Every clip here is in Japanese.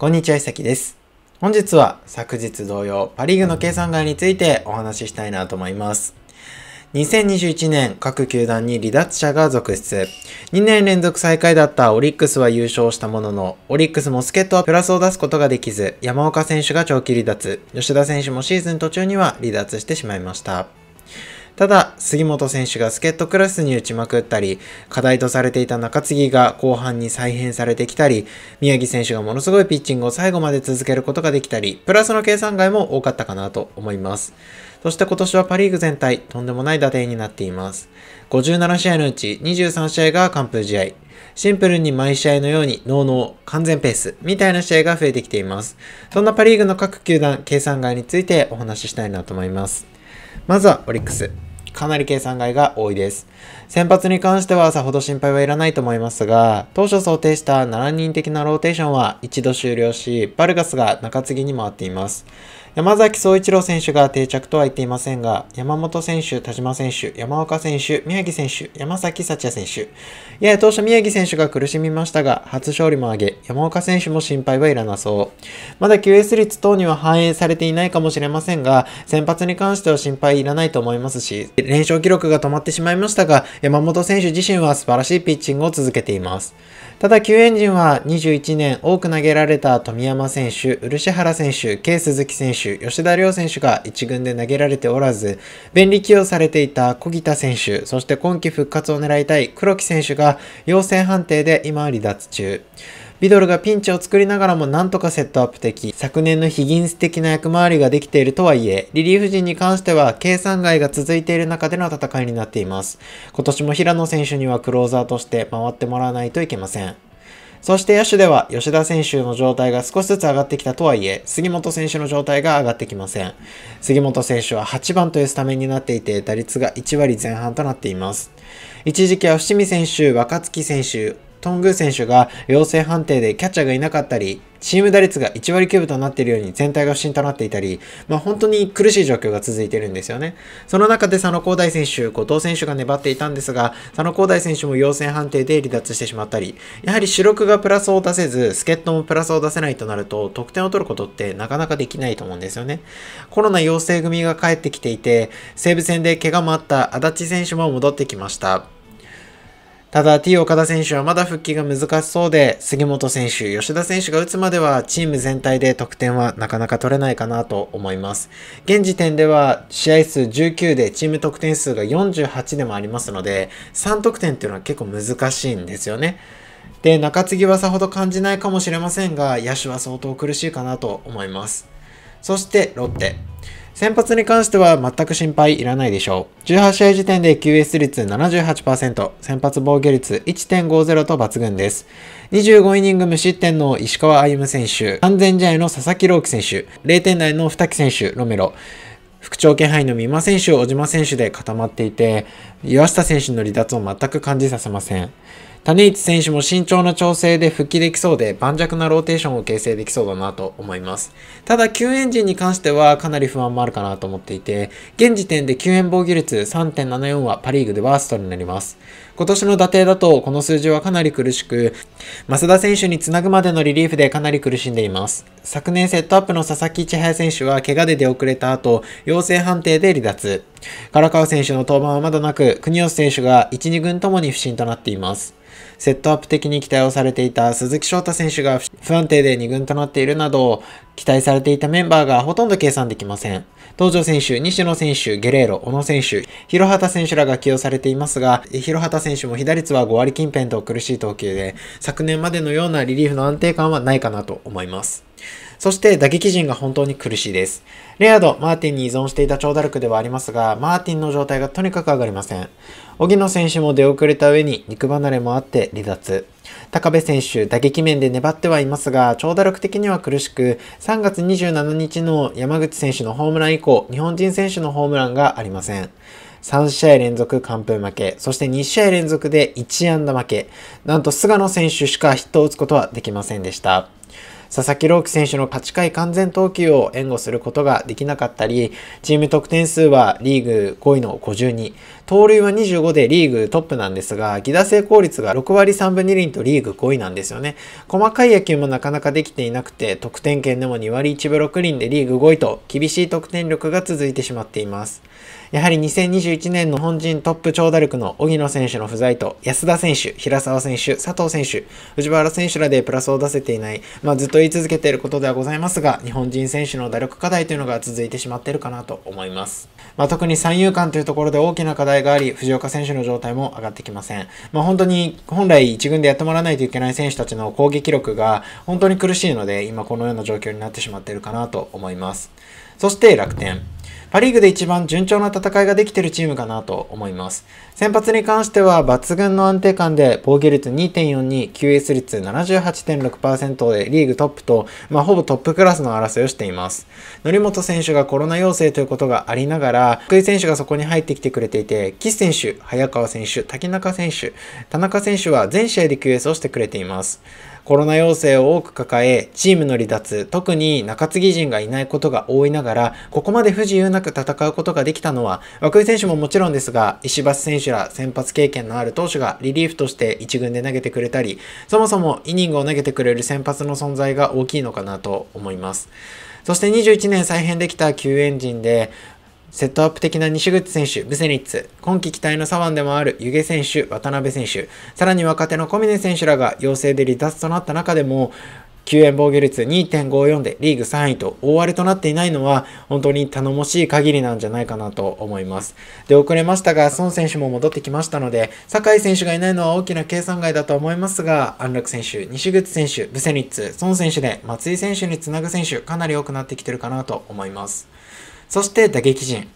こんにちは、いさきです。本日は昨日同様、パリーグの計算外についてお話ししたいなと思います。2021年、各球団に離脱者が続出。2年連続最下位だったオリックスは優勝したものの、オリックスも助っ人はプラスを出すことができず、山岡選手が長期離脱、吉田選手もシーズン途中には離脱してしまいました。ただ、杉本選手が助っ人クラスに打ちまくったり、課題とされていた中継ぎが後半に再編されてきたり、宮城選手がものすごいピッチングを最後まで続けることができたり、プラスの計算外も多かったかなと思います。そして今年はパリーグ全体、とんでもない打点になっています。57試合のうち23試合が完封試合。シンプルに毎試合のように、ノーノー、完全ペース、みたいな試合が増えてきています。そんなパリーグの各球団、計算外についてお話ししたいなと思います。まずはオリックス。かなり計算外が多いです。先発に関してはさほど心配はいらないと思いますが、当初想定した7人的なローテーションは一度終了し、バルガスが中継ぎに回っています。山崎総一郎選手が定着とは言っていませんが、山本選手、田島選手、山岡選手、宮城選手、山崎幸也選手。やや当初宮城選手が苦しみましたが、初勝利も挙げ、山岡選手も心配はいらなそう。まだ QS 率等には反映されていないかもしれませんが、先発に関しては心配いらないと思いますし、連勝記録が止まってしまいましたが、山本選手自身は素晴らしいピッチングを続けています。ただ、救援陣は21年多く投げられた富山選手、漆原選手、K 鈴木選手、吉田亮選手が1軍で投げられておらず、便利起用されていた小木田選手、そして今季復活を狙いたい黒木選手が陽性判定で今離脱中。ビドルがピンチを作りながらもなんとかセットアップ的、昨年のヒギンス的な役回りができているとはいえ、リリーフ陣に関しては計算外が続いている中での戦いになっています。今年も平野選手にはクローザーとして回ってもらわないといけません。そして野手では吉田選手の状態が少しずつ上がってきたとはいえ、杉本選手の状態が上がってきません。杉本選手は8番というスタメンになっていて、打率が1割前半となっています。一時期は伏見選手、若月選手、頓宮選手が陽性判定でキャッチャーがいなかったり、チーム打率が1割9分となっているように全体が不振となっていたり、まあ、本当に苦しい状況が続いてるんですよね。その中で佐野光大選手、後藤選手が粘っていたんですが、佐野光大選手も陽性判定で離脱してしまったり、やはり主力がプラスを出せず、助っ人もプラスを出せないとなると、得点を取ることってなかなかできないと思うんですよね。コロナ陽性組が帰ってきていて、西武戦で怪我もあった足立選手も戻ってきました。ただ T 岡田選手はまだ復帰が難しそうで、杉本選手、吉田選手が打つまではチーム全体で得点はなかなか取れないかなと思います。現時点では試合数19でチーム得点数が48でもありますので、3得点っていうのは結構難しいんですよね。で、中継ぎはさほど感じないかもしれませんが、野手は相当苦しいかなと思います。そしてロッテ。先発に関しては全く心配いらないでしょう。18試合時点で QS 率78%、先発防御率1.50と抜群です。25イニング無失点の石川歩夢選手、完全試合の佐々木朗希選手、0点台の二木選手、ロメロ、副長気配の三馬選手、小島選手で固まっていて、岩下選手の離脱を全く感じさせません。種市選手も慎重な調整で復帰できそうで、盤石なローテーションを形成できそうだなと思います。ただ、救援陣に関してはかなり不安もあるかなと思っていて、現時点で救援防御率3.74はパリーグでワーストになります。今年の打定だとこの数字はかなり苦しく、増田選手につなぐまでのリリーフでかなり苦しんでいます。昨年セットアップの佐々木千早選手は怪我で出遅れた後、陽性判定で離脱。唐川選手の登板はまだなく、国吉選手が1、2軍ともに不振となっています。セットアップ的に期待をされていた鈴木翔太選手が不安定で2軍となっているなど、期待されていたメンバーがほとんど計算できません。東條選手、西野選手、ゲレーロ、小野選手、広畑選手らが起用されていますが、広畑選手も被打率は5割近辺と苦しい投球で、昨年までのようなリリーフの安定感はないかなと思います。そして打撃陣が本当に苦しいです。レアード、マーティンに依存していた長打力ではありますが、マーティンの状態がとにかく上がりません。荻野選手も出遅れた上に肉離れもあって離脱。高部選手、打撃面で粘ってはいますが、長打力的には苦しく、3月27日の山口選手のホームラン以降、日本人選手のホームランがありません。3試合連続完封負け、そして2試合連続で1安打負け、なんと菅野選手しかヒットを打つことはできませんでした。佐々木朗希選手の8回完全投球を援護することができなかったり、チーム得点数はリーグ5位の52、盗塁は25でリーグトップなんですが、犠打成功率が6割3分2厘とリーグ5位なんですよね。細かい野球もなかなかできていなくて、得点圏でも2割1分6厘でリーグ5位と厳しい得点力が続いてしまっています。やはり2021年の本人トップ長打力の荻野選手の不在と、安田選手、平沢選手、佐藤選手、藤原選手らでプラスを出せていない、まあ、ずっと言い続けていることではございますが、日本人選手の打力課題というのが続いてしまっているかなと思います。まあ、特に三遊間というところで大きな課題があり、藤岡選手の状態も上がってきません。まあ、本当に本来1軍でやってもらわないといけない選手たちの攻撃力が本当に苦しいので、今このような状況になってしまっているかなと思います。そして楽天。パ・リーグで一番順調な戦いができているチームかなと思います。先発に関しては抜群の安定感で防御率2.42、QS 率78.6%でリーグトップと、まあ、ほぼトップクラスの争いをしています。則本選手がコロナ陽性ということがありながら、福井選手がそこに入ってきてくれていて、岸選手、早川選手、竹中選手、田中選手は全試合で QS をしてくれています。コロナ陽性を多く抱え、チームの離脱、特に中継ぎ陣がいないことが多いながら、ここまで不自由なく戦うことができたのは、涌井選手ももちろんですが、石橋選手ら先発経験のある投手がリリーフとして1軍で投げてくれたり、そもそもイニングを投げてくれる先発の存在が大きいのかなと思います。そして21年再編できた救援陣で、セットアップ的な西口選手、ブセニッツ、今季期待の左腕でもある湯気選手、渡辺選手、さらに若手の小峰選手らが陽性で離脱となった中でも、救援防御率2.54でリーグ3位と大荒れとなっていないのは本当に頼もしい限りなんじゃないかなと思います。で、遅れましたが、孫選手も戻ってきましたので、酒井選手がいないのは大きな計算外だと思いますが、安楽選手、西口選手、ブセニッツ、孫選手で松井選手につなぐ選手、かなり多くなってきてるかなと思います。そして打撃陣。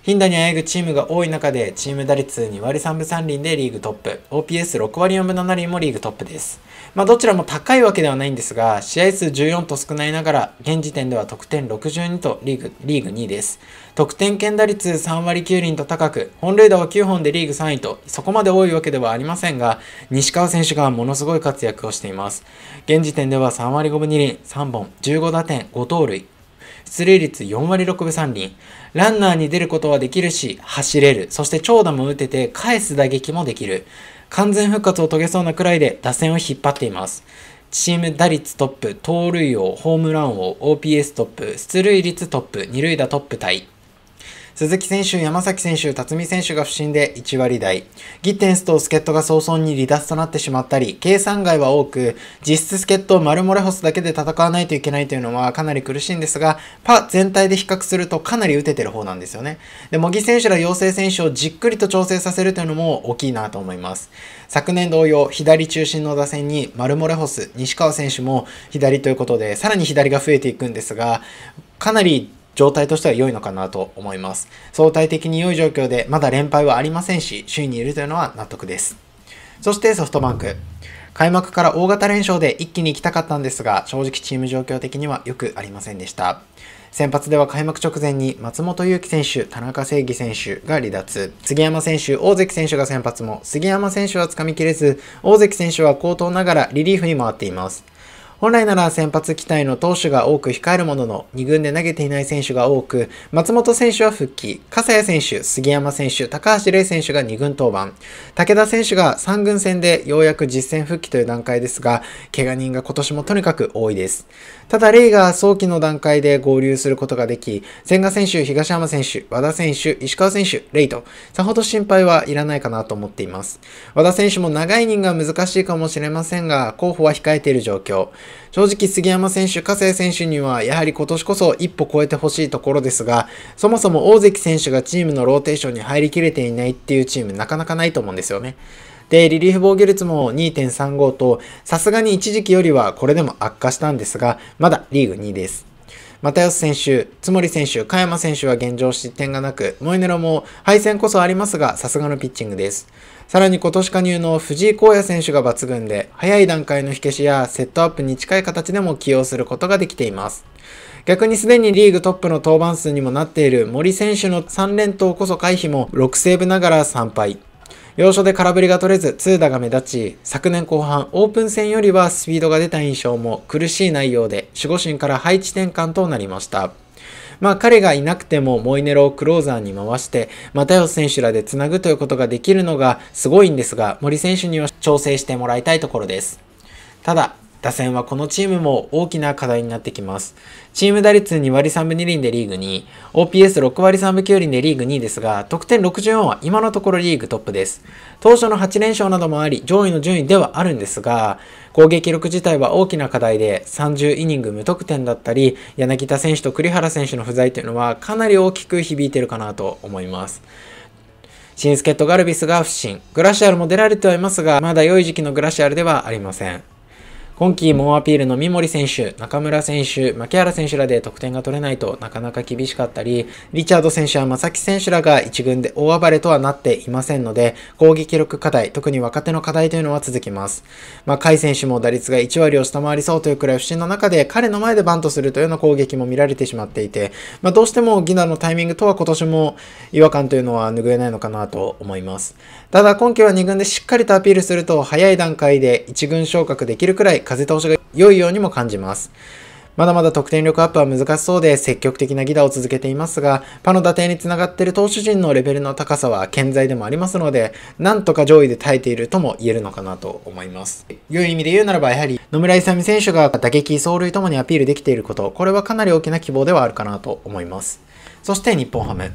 頻打にあえぐチームが多い中で、チーム打率2割3分3厘でリーグトップ、OPS6 割4分7厘もリーグトップです。まあ、どちらも高いわけではないんですが、試合数14と少ないながら、現時点では得点62とリーグ、リーグ2位です。得点圏打率3割9厘と高く、本塁打は9本でリーグ3位と、そこまで多いわけではありませんが、西川選手がものすごい活躍をしています。現時点では3割5分2厘、3本、15打点、5盗塁、出塁率4割6分3厘。ランナーに出ることはできるし、走れる。そして長打も打てて、返す打撃もできる。完全復活を遂げそうなくらいで打線を引っ張っています。チーム打率トップ、盗塁王、ホームラン王、OPS トップ、出塁率トップ、二塁打トップタイ。鈴木選手、山崎選手、辰巳選手が不振で1割台。ギッテンスと助っ人が早々に離脱となってしまったり、計算外は多く、実質助っ人をマルモレホスだけで戦わないといけないというのはかなり苦しいんですが、パ全体で比較するとかなり打ててる方なんですよね。で、茂木選手ら陽性選手をじっくりと調整させるというのも大きいなと思います。昨年同様、左中心の打線にマルモレホス、西川選手も左ということで、さらに左が増えていくんですが、かなり状態としては良いのかなと思います。相対的に良い状況で、まだ連敗はありませんし、首位にいるというのは納得です。そしてソフトバンク。開幕から大型連勝で一気に行きたかったんですが、正直チーム状況的にはよくありませんでした。先発では開幕直前に松本裕樹選手、田中正義選手が離脱、杉山選手、大関選手が先発も、杉山選手は掴みきれず、大関選手は好頭ながらリリーフに回っています。本来なら先発期待の投手が多く控えるものの、2軍で投げていない選手が多く、松本選手は復帰、笠谷選手、杉山選手、高橋玲選手が2軍登板、武田選手が3軍戦でようやく実戦復帰という段階ですが、怪我人が今年もとにかく多いです。ただ、レイが早期の段階で合流することができ、千賀選手、東山選手、和田選手、石川選手、レイと、さほど心配はいらないかなと思っています。和田選手も長い人が難しいかもしれませんが、候補は控えている状況。正直杉山選手、加瀬選手にはやはり今年こそ一歩超えてほしいところですが、そもそも大関選手がチームのローテーションに入りきれていないっていうチームなかなかないと思うんですよね。で、リリーフ防御率も2.35と、さすがに一時期よりはこれでも悪化したんですが、まだリーグ2位です。又吉選手、津森選手、加山選手は現状失点がなく、モエネロも敗戦こそありますが、さすがのピッチングです。さらに今年加入の藤井耕也選手が抜群で、早い段階の火消しやセットアップに近い形でも起用することができています。逆にすでにリーグトップの登板数にもなっている森選手の3連投こそ回避も6セーブながら3敗。要所で空振りが取れず通打が目立ち、昨年後半オープン戦よりはスピードが出た印象も苦しい内容で守護神から配置転換となりました。まあ彼がいなくてもモイネロをクローザーに回して、又吉選手らでつなぐということができるのがすごいんですが、森選手には調整してもらいたいところです。ただ、打線はこのチームも大きな課題になってきます。チーム打率2割3分2厘でリーグ2位、OPS6 割3分9厘でリーグ2位ですが、得点64は今のところリーグトップです。当初の8連勝などもあり、上位の順位ではあるんですが、攻撃力自体は大きな課題で、30イニング無得点だったり、柳田選手と栗原選手の不在というのはかなり大きく響いてるかなと思います。新助っ人ガルビスが不振、グラシアルも出られてはいますが、まだ良い時期のグラシアルではありません。今季猛アピールの三森選手、中村選手、牧原選手らで得点が取れないとなかなか厳しかったり、リチャード選手や正木選手らが1軍で大暴れとはなっていませんので、攻撃力課題、特に若手の課題というのは続きます。まあ、甲斐選手も打率が1割を下回りそうというくらい不審の中で、彼の前でバントするというような攻撃も見られてしまっていて、まあ、どうしてもギナのタイミングとは今年も違和感というのは拭えないのかなと思います。ただ今季は2軍でしっかりとアピールすると、早い段階で1軍昇格できるくらい風通しが良いようにも感じます。まだまだ得点力アップは難しそうで積極的なギダを続けていますが、パの打点につながっている投手陣のレベルの高さは健在でもありますので、なんとか上位で耐えているとも言えるのかなと思います。良い意味で言うならば、やはり野村勇選手が打撃、走塁ともにアピールできていること、これはかなり大きな希望ではあるかなと思います。そして日本ハム。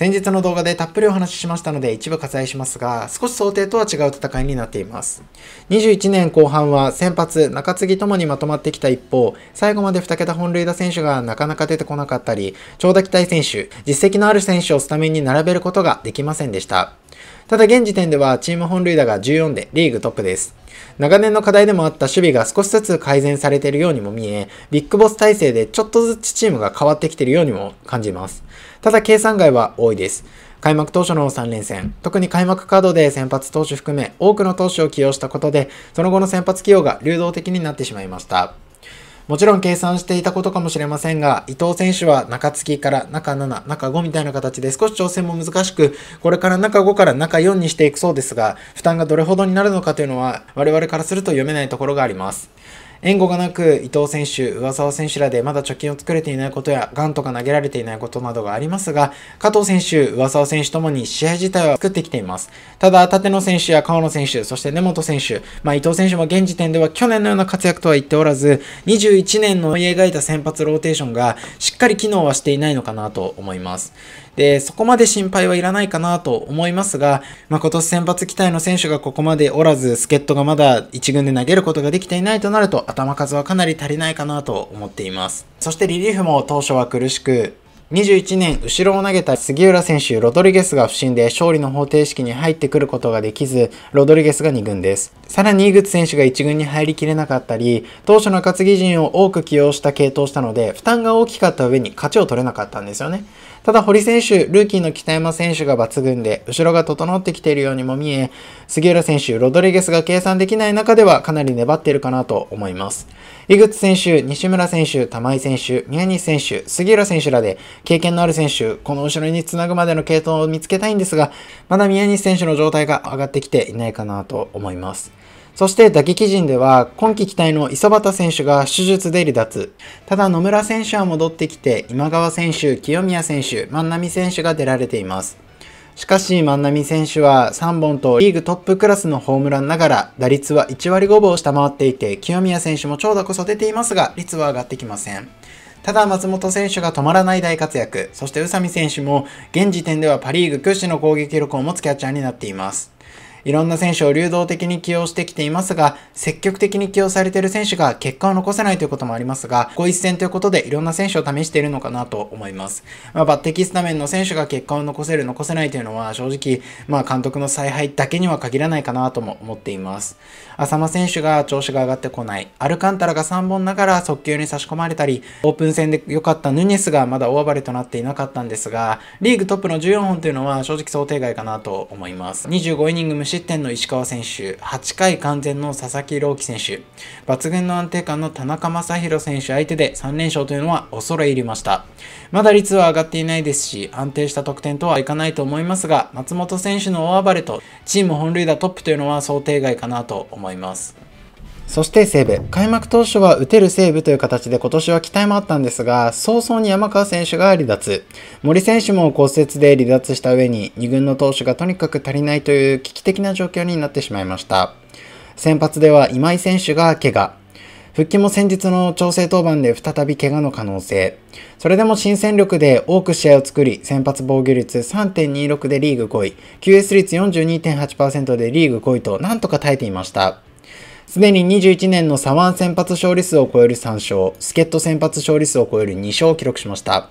先日の動画でたっぷりお話ししましたので一部割愛しますが、少し想定とは違う戦いになっています。21年後半は先発、中継ぎともにまとまってきた一方、最後まで2桁本塁打選手がなかなか出てこなかったり、長打期待選手、実績のある選手をスタメンに並べることができませんでした。ただ現時点ではチーム本塁打が14でリーグトップです。長年の課題でもあった守備が少しずつ改善されているようにも見え、ビッグボス体制でちょっとずつチームが変わってきているようにも感じます。ただ計算外は多いです。開幕当初の3連戦、特に開幕カードで先発投手含め多くの投手を起用したことで、その後の先発起用が流動的になってしまいました。もちろん計算していたことかもしれませんが、伊藤選手は中付きから中7、中5みたいな形で少し調整も難しく、これから中5から中4にしていくそうですが、負担がどれほどになるのかというのは我々からすると読めないところがあります。援護がなく伊藤選手、上沢選手らでまだ貯金を作れていないことや、ガンとか投げられていないことなどがありますが、加藤選手、上沢選手ともに試合自体は作ってきています。ただ、立野選手や川野選手、そして根本選手、まあ、伊藤選手も現時点では去年のような活躍とは言っておらず、21年の思い描いた先発ローテーションがしっかり機能はしていないのかなと思います。で、そこまで心配はいらないかなと思いますが、まあ、今年先発期待の選手がここまでおらず、助っ人がまだ1軍で投げることができていないとなると、頭数はかなり足りないかなと思っています。そしてリリーフも当初は苦しく、21年後ろを投げた杉浦選手、ロドリゲスが不振で勝利の方程式に入ってくることができず、ロドリゲスが2軍です。さらに井口選手が1軍に入りきれなかったり、当初の担ぎ陣を多く起用した系統したので、負担が大きかった上に勝ちを取れなかったんですよね。ただ堀選手、ルーキーの北山選手が抜群で、後ろが整ってきているようにも見え、杉浦選手、ロドリゲスが計算できない中ではかなり粘っているかなと思います。井口選手、西村選手、玉井選手、宮西選手、杉浦選手らで経験のある選手、この後ろにつなぐまでの系統を見つけたいんですが、まだ宮西選手の状態が上がってきていないかなと思います。そして打撃陣では今季期待の磯端選手が手術で離脱。ただ野村選手は戻ってきて今川選手、清宮選手、万波選手が出られています。しかし万波選手は3本とリーグトップクラスのホームランながら打率は1割5分を下回っていて清宮選手も長打こそ出ていますが率は上がってきません。ただ松本選手が止まらない大活躍、そして宇佐美選手も現時点ではパリーグ屈指の攻撃力を持つキャッチャーになっています。いろんな選手を流動的に起用してきていますが、積極的に起用されている選手が結果を残せないということもありますが、ご一戦ということでいろんな選手を試しているのかなと思います。まあ、抜擢スタメンの選手が結果を残せる、残せないというのは正直、まあ、監督の采配だけには限らないかなとも思っています。浅間選手が調子が上がってこない、アルカンタラが3本ながら速球に差し込まれたり、オープン戦で良かったヌニスがまだ大暴れとなっていなかったんですが、リーグトップの14本というのは正直想定外かなと思います。25イニング無失点の石川選手、8回完全の佐々木朗希選手、抜群の安定感の田中将大選手相手で3連勝というのは恐れ入りました。まだ率は上がっていないですし、安定した得点とはいかないと思いますが、松本選手の大暴れと、チーム本塁打トップというのは想定外かなと思います。そして西武。開幕当初は打てる西武という形で今年は期待もあったんですが、早々に山川選手が離脱。森選手も骨折で離脱した上に、2軍の投手がとにかく足りないという危機的な状況になってしまいました。先発では今井選手が怪我。復帰も先日の調整登板で再び怪我の可能性。それでも新戦力で多く試合を作り、先発防御率3.26でリーグ5位、QS 率42.8%でリーグ5位となんとか耐えていました。すでに21年の左腕先発勝利数を超える3勝、助っ人先発勝利数を超える2勝を記録しました。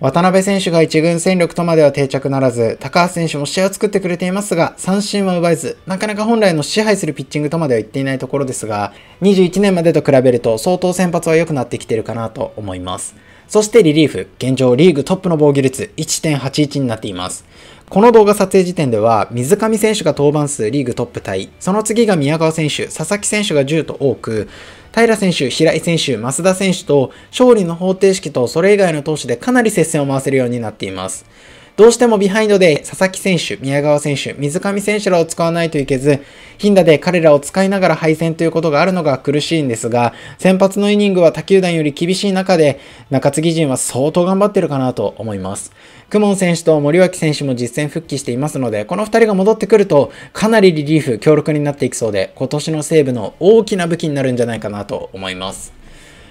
渡辺選手が1軍戦力とまでは定着ならず、高橋選手も試合を作ってくれていますが、三振は奪えず、なかなか本来の支配するピッチングとまでは言っていないところですが、21年までと比べると相当先発は良くなってきているかなと思います。そしてリリーフ、現状リーグトップの防御率1.81になっています。この動画撮影時点では、水上選手が登板数リーグトップタイ、その次が宮川選手、佐々木選手が10と多く、平選手、平井選手、増田選手と勝利の方程式とそれ以外の投手でかなり接戦を回せるようになっています。どうしてもビハインドで佐々木選手、宮川選手、水上選手らを使わないといけず、ヒンダで彼らを使いながら敗戦ということがあるのが苦しいんですが、先発のイニングは他球団より厳しい中で、中継ぎ陣は相当頑張ってるかなと思います。クモン選手と森脇選手も実戦復帰していますので、この2人が戻ってくると、かなりリリーフ強力になっていくそうで、今年の西武の大きな武器になるんじゃないかなと思います。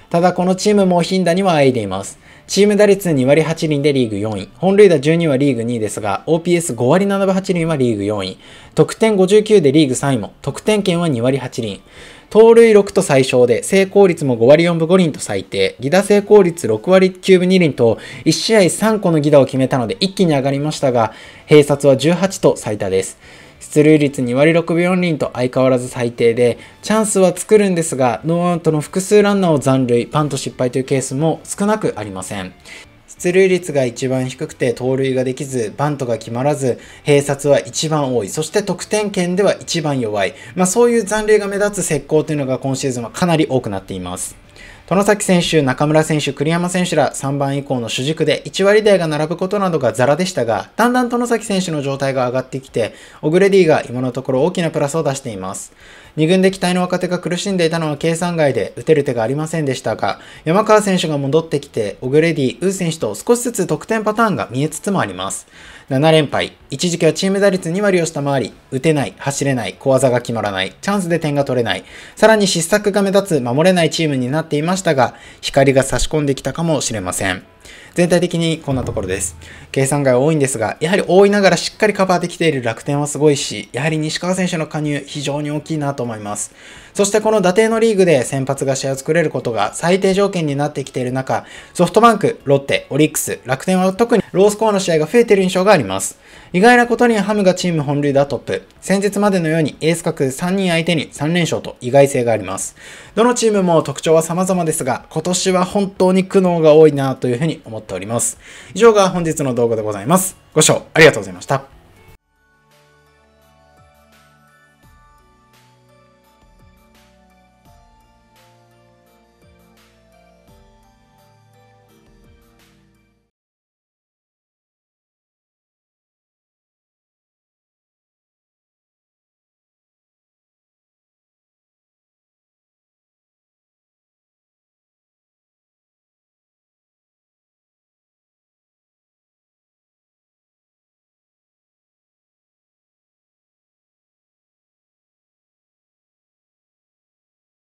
ただこのチームもヒンダには会いでいます。チーム打率2割8厘でリーグ4位、本塁打12はリーグ2位ですが、OPS5 割7分8厘はリーグ4位、得点59でリーグ3位も、得点圏は2割8厘、盗塁6と最小で、成功率も5割4分5厘と最低、ギ打成功率6割9分2厘と、1試合3個のギ打を決めたので一気に上がりましたが、併殺は18と最多です。出塁率2割6分4厘と相変わらず最低で、チャンスは作るんですが、ノーアウトの複数ランナーを残塁、パント失敗というケースも少なくありません。出塁率が一番低くて盗塁ができず、バントが決まらず、併殺は一番多い、そして得点圏では一番弱い。まあそういう残塁が目立つ石膏というのが今シーズンはかなり多くなっています。殿崎選手、中村選手、栗山選手ら3番以降の主軸で1割台が並ぶことなどがザラでしたが、だんだん殿崎選手の状態が上がってきて、オグレディが今のところ大きなプラスを出しています。2軍で期待の若手が苦しんでいたのは計算外で打てる手がありませんでしたが、山川選手が戻ってきて、オグレディ、ウー選手と少しずつ得点パターンが見えつつもあります。7連敗、一時期はチーム打率2割を下回り、打てない、走れない、小技が決まらない、チャンスで点が取れない、さらに失策が目立つ、守れないチームになっていましたが、光が差し込んできたかもしれません。全体的にこんなところです。計算外多いんですが、やはり多いながらしっかりカバーできている楽天はすごいし、やはり西川選手の加入、非常に大きいなと思います。そしてこの打点のリーグで先発が試合を作れることが最低条件になってきている中、ソフトバンク、ロッテ、オリックス、楽天は特にロースコアの試合が増えている印象があります。意外なことにハムがチーム本塁打トップ、先日までのようにエース格3人相手に3連勝と意外性があります。どのチームも特徴は様々ですが、今年は本当に苦悩が多いなというふうに思っております。以上が本日の動画でございます。ご視聴ありがとうございました。